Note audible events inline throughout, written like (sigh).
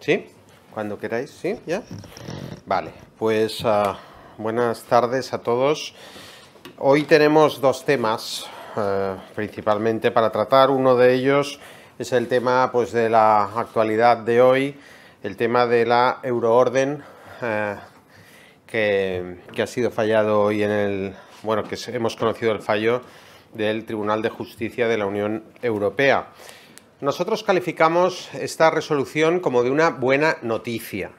¿Sí? Cuando queráis, ¿sí? ¿Ya? Vale, pues ah, buenas tardes a todos. Hoy tenemos dos temas ah, principalmente para tratar. Uno de ellos es el tema pues, de la actualidad de hoy, el tema de la euroorden ah, que, que, ha sido fallado hoy en el... Bueno, que hemos conocido el fallo del Tribunal de Justicia de la Unión Europea. Nosotros calificamos esta resolución como de una buena noticia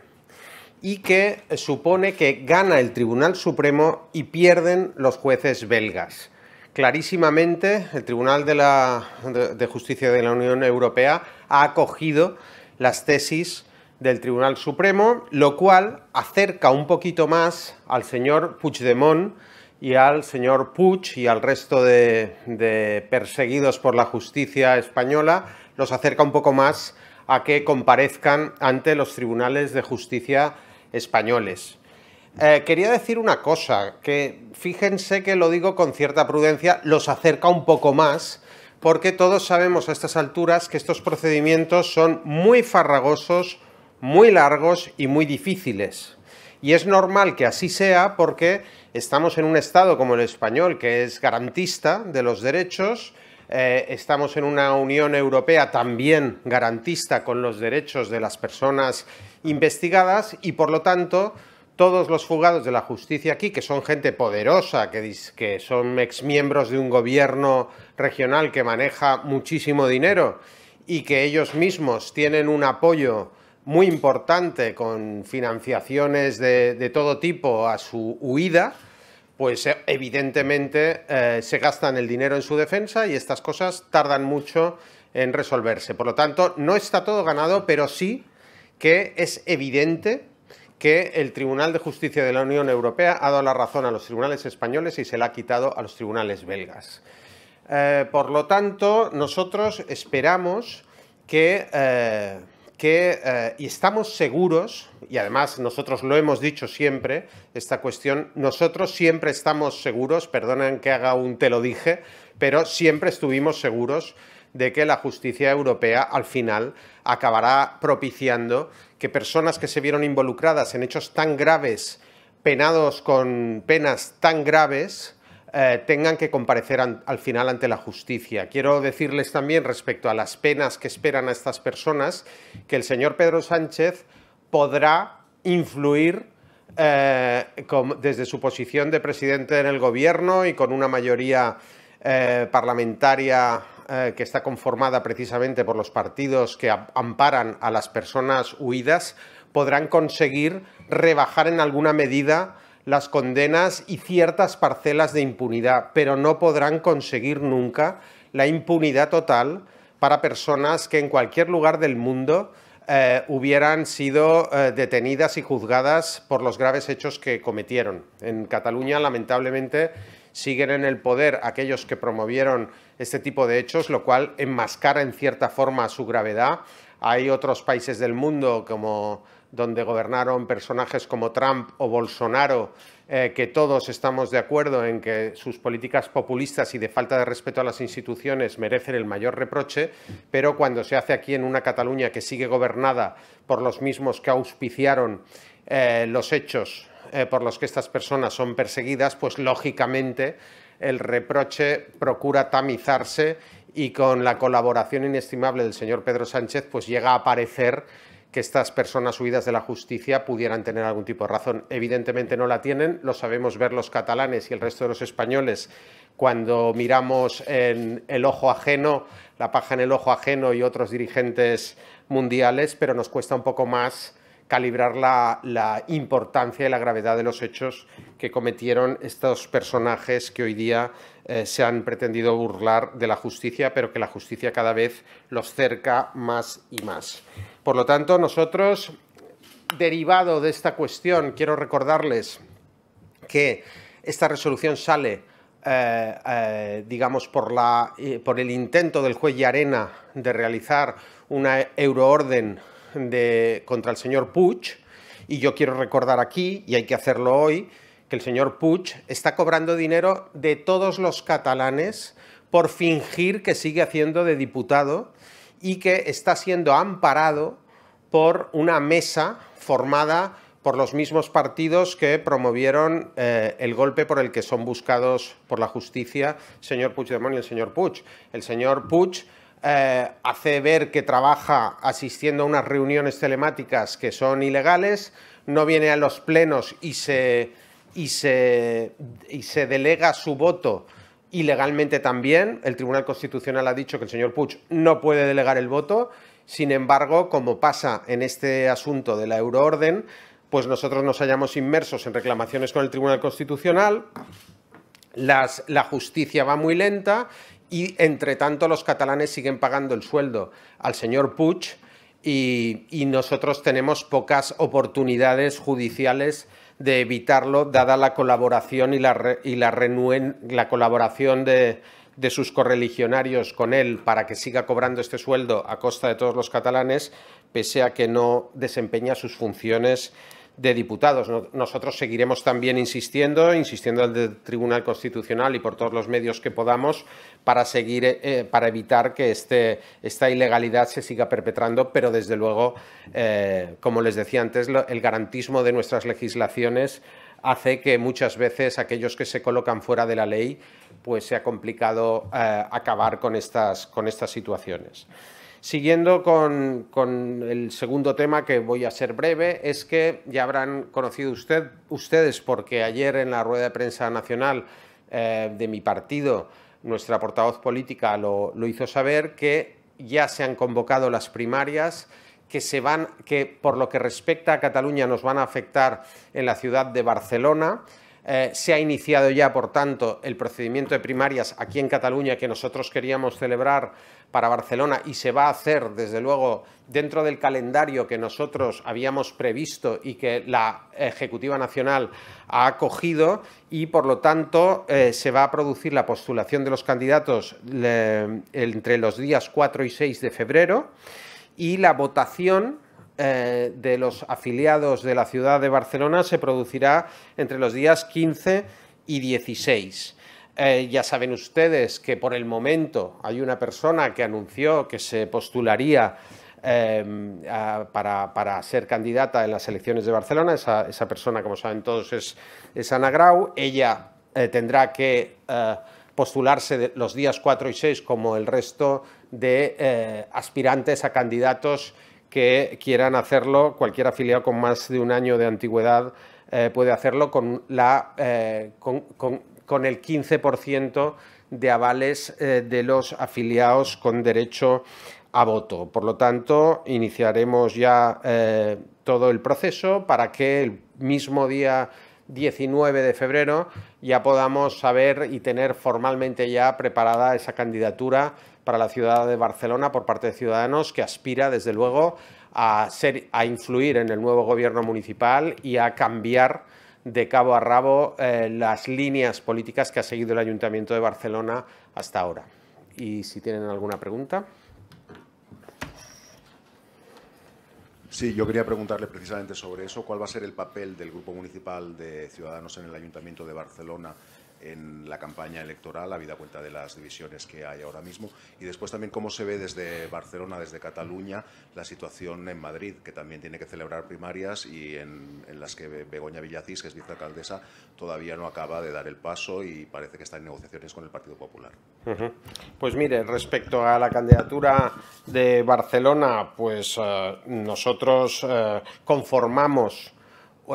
y que supone que gana el Tribunal Supremo y pierden los jueces belgas. Clarísimamente, el Tribunal de, Justicia de la Unión Europea ha acogido las tesis del Tribunal Supremo, lo cual acerca un poquito más al señor Puigdemont y al señor Puig y al resto de perseguidos por la justicia española nos acerca un poco más a que comparezcan ante los tribunales de justicia españoles. Eh, quería decir una cosa, que fíjense que lo digo con cierta prudencia, los acerca un poco más, porque todos sabemos a estas alturas que estos procedimientos son muy farragosos, muy largos y muy difíciles. Y es normal que así sea porque estamos en un Estado como el español, que es garantista de los derechos, eh, estamos en una Unión Europea también garantista con los derechos de las personas investigadas y, por lo tanto, todos los juzgados de la justicia aquí, que son gente poderosa, que, que son exmiembros de un gobierno regional que maneja muchísimo dinero y que ellos mismos tienen un apoyo muy importante con financiaciones de todo tipo a su huida, pues eh, evidentemente eh, se gastan el dinero en su defensa y estas cosas tardan mucho en resolverse. Por lo tanto, no está todo ganado, pero sí que es evidente que el Tribunal de Justicia de la Unión Europea ha dado la razón a los tribunales españoles y se la ha quitado a los tribunales belgas. Eh, por lo tanto, nosotros esperamos que, y estamos seguros y además nosotros lo hemos dicho siempre, esta cuestión, nosotros siempre estamos seguros, perdonen que haga un te lo dije, pero siempre estuvimos seguros de que la justicia europea al final acabará propiciando que personas que se vieron involucradas en hechos tan graves, penados con penas tan graves, eh, tengan que comparecer al final ante la justicia. Quiero decirles también respecto a las penas que esperan a estas personas que el señor Pedro Sánchez podrá influir eh, desde su posición de presidente en el gobierno y con una mayoría eh, parlamentaria eh, que está conformada precisamente por los partidos que amparan a las personas huidas, podrán conseguir rebajar en alguna medida las condenas y ciertas parcelas de impunidad, pero no podrán conseguir nunca la impunidad total para personas que en cualquier lugar del mundo eh, hubieran sido eh, detenidas y juzgadas por los graves hechos que cometieron. En Cataluña, lamentablemente, siguen en el poder aquellos que promovieron este tipo de hechos, lo cual enmascara en cierta forma su gravedad. Hay otros países del mundo como donde gobernaron personajes como Trump o Bolsonaro, eh, que todos estamos de acuerdo en que sus políticas populistas y de falta de respeto a las instituciones merecen el mayor reproche, pero cuando se hace aquí en una Cataluña que sigue gobernada por los mismos que auspiciaron eh, los hechos eh, por los que estas personas son perseguidas, pues lógicamente el reproche procura tamizarse y con la colaboración inestimable del señor Pedro Sánchez, pues llega a aparecer que estas personas huidas de la justicia pudieran tener algún tipo de razón. Evidentemente no la tienen, lo sabemos ver los catalanes y el resto de los españoles cuando miramos en el ojo ajeno, la paja en el ojo ajeno y otros dirigentes mundiales, pero nos cuesta un poco más calibrar la, importancia y la gravedad de los hechos que cometieron estos personajes que hoy día eh, se han pretendido burlar de la justicia, pero que la justicia cada vez los cerca más y más. Por lo tanto, nosotros, derivado de esta cuestión, quiero recordarles que esta resolución sale, eh, eh, digamos, eh, por, el intento del juez Yarena de realizar una euroorden contra el señor Puig, y yo quiero recordar aquí, y hay que hacerlo hoy, que el señor Puig está cobrando dinero de todos los catalanes por fingir que sigue haciendo de diputado y que está siendo amparado por una mesa formada por los mismos partidos que promovieron eh, el golpe por el que son buscados por la justicia señor Puigdemont y el señor Puch. El señor Puch eh, hace ver que trabaja asistiendo a unas reuniones telemáticas que son ilegales, no viene a los plenos y se, y y se delega su voto y legalmente también. El Tribunal Constitucional ha dicho que el señor Puig no puede delegar el voto. Sin embargo, como pasa en este asunto de la euroorden, pues nosotros nos hallamos inmersos en reclamaciones con el Tribunal Constitucional. la justicia va muy lenta y, entre tanto, los catalanes siguen pagando el sueldo al señor Puig y, y nosotros tenemos pocas oportunidades judiciales de evitarlo, dada la colaboración y la, y la, la colaboración de, de sus correligionarios con él para que siga cobrando este sueldo a costa de todos los catalanes, pese a que no desempeña sus funciones de Diputados. Nosotros seguiremos también insistiendo, insistiendo al Tribunal Constitucional y por todos los medios que podamos para seguir, eh, eh, para evitar que este, esta ilegalidad se siga perpetrando, pero desde luego, eh, como les decía antes, el garantismo de nuestras legislaciones hace que muchas veces aquellos que se colocan fuera de la ley, pues sea complicado acabar con estas, con estas situaciones. Siguiendo con, el segundo tema, que voy a ser breve, es que ya habrán conocido usted, ustedes, porque ayer en la rueda de prensa nacional eh, de mi partido, nuestra portavoz política lo, hizo saber, que ya se han convocado las primarias que, que por lo que respecta a Cataluña nos van a afectar en la ciudad de Barcelona. Eh, se ha iniciado ya, por tanto, el procedimiento de primarias aquí en Cataluña que nosotros queríamos celebrar para Barcelona y se va a hacer, desde luego, dentro del calendario que nosotros habíamos previsto y que la Ejecutiva Nacional ha acogido y, por lo tanto, eh, se va a producir la postulación de los candidatos entre los días 4 y 6 de febrero y la votación eh, de los afiliados de la ciudad de Barcelona se producirá entre los días 15 y 16. Eh, ya saben ustedes que por el momento hay una persona que anunció que se postularía eh, para, ser candidata en las elecciones de Barcelona. Esa, persona, como saben todos, es, Ana Grau. Ella tendrá que postularse los días 4 y 6 como el resto de aspirantes a candidatos que quieran hacerlo, cualquier afiliado con más de un año de antigüedad eh, puede hacerlo con, la, eh, con, el 15% de avales eh, de los afiliados con derecho a voto. Por lo tanto, iniciaremos ya todo el proceso para que el mismo día 19 de febrero ya podamos saber y tener formalmente ya preparada esa candidatura para la ciudad de Barcelona por parte de Ciudadanos, que aspira, desde luego, a, ser, a influir en el nuevo gobierno municipal y a cambiar de cabo a rabo eh, las líneas políticas que ha seguido el Ayuntamiento de Barcelona hasta ahora. Y si tienen alguna pregunta. Sí, yo quería preguntarle precisamente sobre eso. ¿Cuál va a ser el papel del Grupo Municipal de Ciudadanos en el Ayuntamiento de Barcelona en la campaña electoral, habida cuenta de las divisiones que hay ahora mismo. Y después también cómo se ve desde Barcelona, desde Cataluña, la situación en Madrid, que también tiene que celebrar primarias y en, en las que Begoña Villacís, que es vicealcaldesa, todavía no acaba de dar el paso y parece que está en negociaciones con el Partido Popular. Pues mire, respecto a la candidatura de Barcelona, pues eh, nosotros eh, conformamos,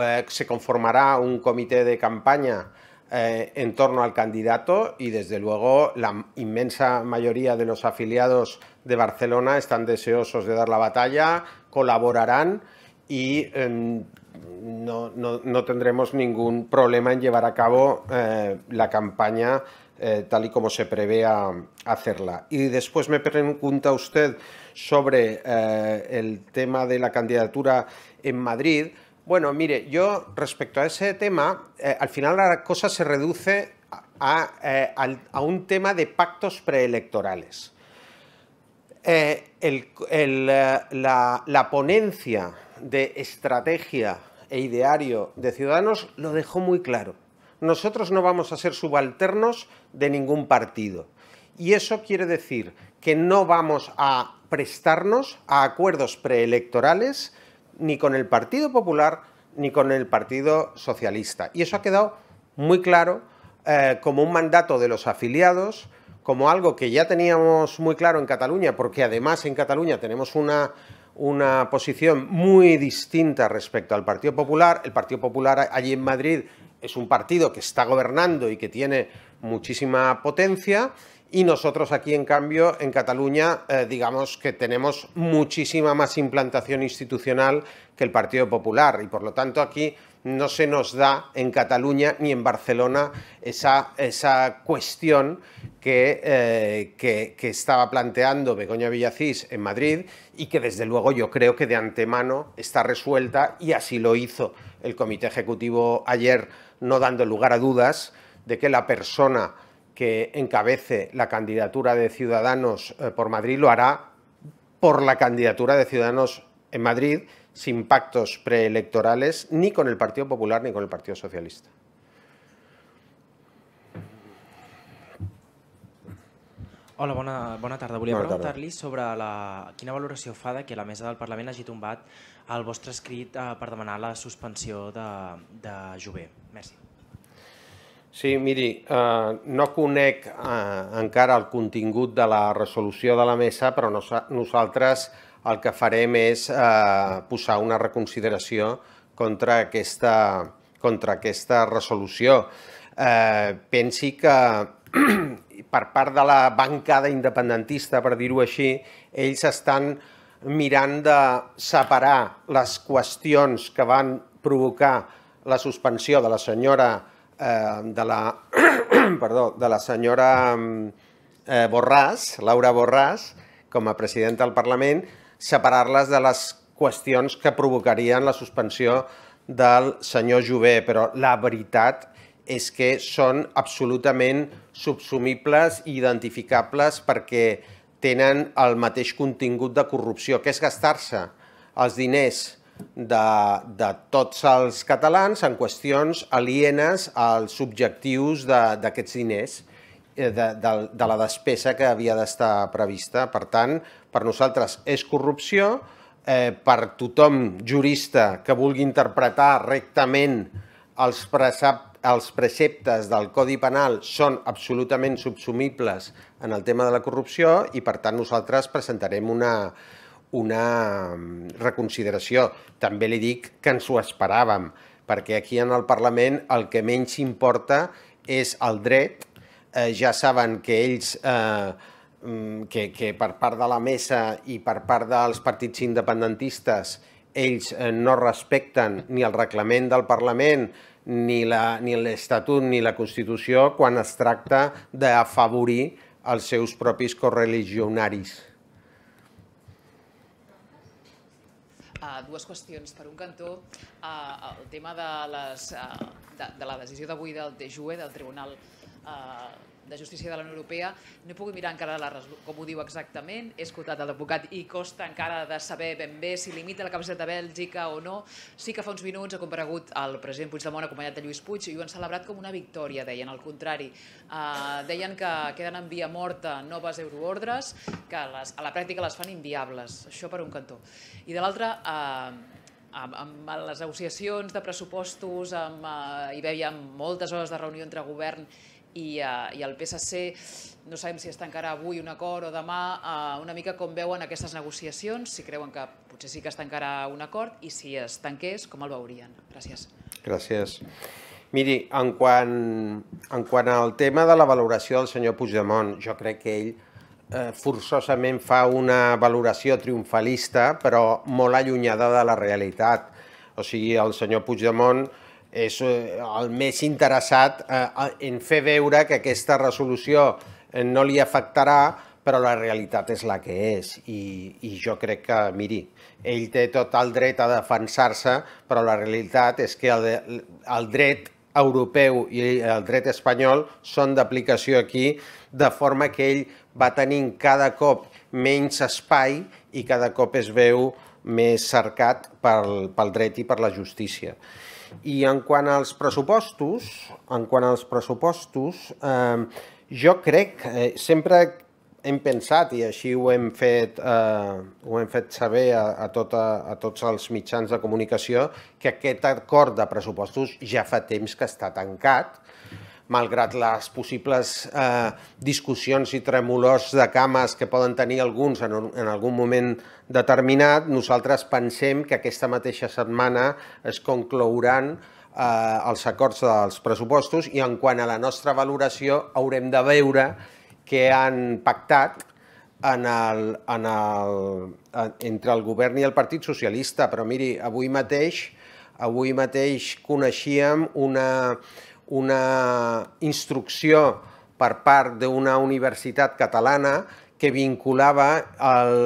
eh, se conformará un comité de campaña eh, en torno al candidato y desde luego la inmensa mayoría de los afiliados de Barcelona están deseosos de dar la batalla, colaborarán y em, no, tendremos ningún problema en llevar a cabo eh, la campaña eh, tal y como se prevé hacerla. Y después me pregunta usted sobre el tema de la candidatura en Madrid. Bueno, mire, yo respecto a ese tema, eh, al final la cosa se reduce a, eh, un tema de pactos preelectorales. Eh, la, la ponencia de estrategia e ideario de Ciudadanos lo dejó muy claro. Nosotros no vamos a ser subalternos de ningún partido. Y eso quiere decir que no vamos a prestarnos a acuerdos preelectorales ni con el Partido Popular ni con el Partido Socialista. Y eso ha quedado muy claro eh, como un mandato de los afiliados, como algo que ya teníamos muy claro en Cataluña, porque además en Cataluña tenemos una, una posición muy distinta respecto al Partido Popular. El Partido Popular allí en Madrid es un partido que está gobernando y que tiene muchísima potencia y nosotros aquí, en cambio, en Cataluña, eh, digamos que tenemos muchísima más implantación institucional que el Partido Popular y, por lo tanto, aquí no se nos da en Cataluña ni en Barcelona esa, cuestión que, eh, que, que, estaba planteando Begoña Villacís en Madrid y que desde luego yo creo que de antemano está resuelta y así lo hizo el Comité Ejecutivo ayer, no dando lugar a dudas de que la persona que encabece la candidatura de Ciudadanos eh, por Madrid lo hará por la candidatura de Ciudadanos en Madrid sin pactos preelectorales ni con el Partido Popular ni con el Partido Socialista. Hola, bona, bona tarda. Volia preguntar-li sobre la, quina valoració fa de que la mesa del Parlament hagi tombat el vostre escrit eh, per demanar la suspensió de, de Jové. Merci. Sí, miri, eh, no conec eh, encara el contingut de la resolució de la mesa, però nosaltres el que farem és eh, posar una reconsideració contra aquesta, contra aquesta resolució. Eh, pensi que (clears throat) per part de la bancada independentista, per dir-ho així, ells estan mirant de separar les qüestions que van provocar la suspensió de la senyora Eh, de la, (clears throat) perdó, de la senyora mm, eh, Borràs, Laura Borràs, com a presidenta del Parlament, separar-les de les qüestions que provocarien la suspensió del senyor Jové, però la veritat és que són absolutament subsumibles i identificables perquè tenen el mateix contingut de corrupció, que és gastar-se els diners de, de tots els catalans en qüestions alienes als objectius d'aquests diners, eh, de, de, de la despesa que havia d'estar prevista. Per tant, per nosaltres és corrupció, eh, per tothom jurista que vulgui interpretar rectament els, precep, els preceptes del Codi Penal són absolutament subsumibles en el tema de la corrupció i, per tant, nosaltres presentarem una, una mm, reconsideració. També li dic que ens ho esperàvem, perquè aquí en el Parlament el que menys importa és el dret. Eh, ja saben que ells, eh, mm, que, que per part de la mesa i per part dels partits independentistes, ells eh, no respecten ni el reglament del Parlament, ni l'Estatut, ni, ni la Constitució, quan es tracta d'afavorir els seus propis correligionaris. Eh, dues qüestions. Per un cantó, eh, el tema de, les, eh, de, de la decisió d'avui del TJUE, del Tribunal uh, de Justícia de la Unió Europea, no he pogut mirar encara la, com ho diu exactament, he escoltat l'advocat i costa encara de saber ben bé si limita la capacitat de Bèlgica o no. Sí que fa uns minuts ha comparegut el president Puigdemont acompanyat de Lluís Puig i ho han celebrat com una victòria, deien, al contrari. Eh, deien que queden en via morta noves euroordres que a la pràctica les fan inviables, això per un cantó. I de l'altre, eh, amb, les negociacions de pressupostos, amb, eh, hi veiem moltes hores de reunió entre govern i, uh, i el PSC no sabem si es tancarà avui un acord o demà, uh, una mica com veuen aquestes negociacions, si creuen que potser sí que es tancarà un acord i si es tanqués, com el veurien? Gràcies. Gràcies. Miri, en quant, en quant al tema de la valoració del senyor Puigdemont, jo crec que ell eh, forçosament fa una valoració triomfalista, però molt allunyada de la realitat. O sigui, el senyor Puigdemont és eh, el més interessat eh, en fer veure que aquesta resolució eh, no li afectarà, però la realitat és la que és. I, i jo crec que, miri, ell té tot el dret a defensar-se, però la realitat és que el, el dret europeu i el dret espanyol són d'aplicació aquí, de forma que ell va tenint cada cop menys espai i cada cop es veu més cercat pel, pel dret i per la justícia. I en quant als pressupostos, en quant als pressupostos, eh, jo crec, eh, sempre hem pensat i així ho hem fet, eh, ho hem fet saber a, a, tota, a tots els mitjans de comunicació que aquest acord de pressupostos ja fa temps que està tancat malgrat les possibles eh, discussions i tremolors de cames que poden tenir alguns en, un, en algun moment determinat, nosaltres pensem que aquesta mateixa setmana es conclouran eh, els acords dels pressupostos i en quant a la nostra valoració haurem de veure què han pactat en el, en el, entre el govern i el Partit Socialista. Però miri, avui mateix avui mateix coneixíem una, una instrucció per part d'una universitat catalana que vinculava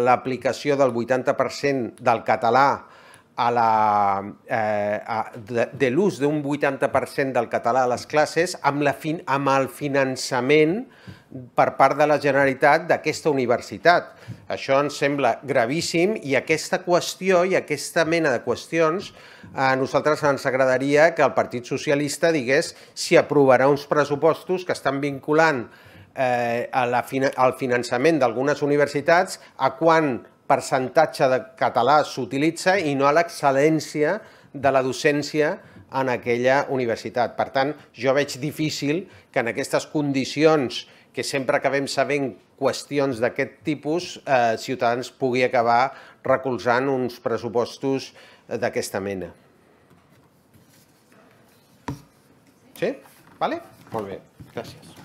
l'aplicació del 80% del català a la, eh, a, de, de l'ús d'un 80% del català a les classes amb, la fin, amb el finançament eh, per part de la Generalitat d'aquesta universitat. Això ens sembla gravíssim i aquesta qüestió i aquesta mena de qüestions a nosaltres ens agradaria que el Partit Socialista digués si aprovarà uns pressupostos que estan vinculant eh, al finançament d'algunes universitats a quan percentatge de català s'utilitza i no a l'excel·lència de la docència en aquella universitat. Per tant, jo veig difícil que en aquestes condicions que sempre acabem sabent qüestions d'aquest tipus, eh, Ciutadans pugui acabar recolzant uns pressupostos eh, d'aquesta mena. Sí? Vale? Molt bé, gràcies.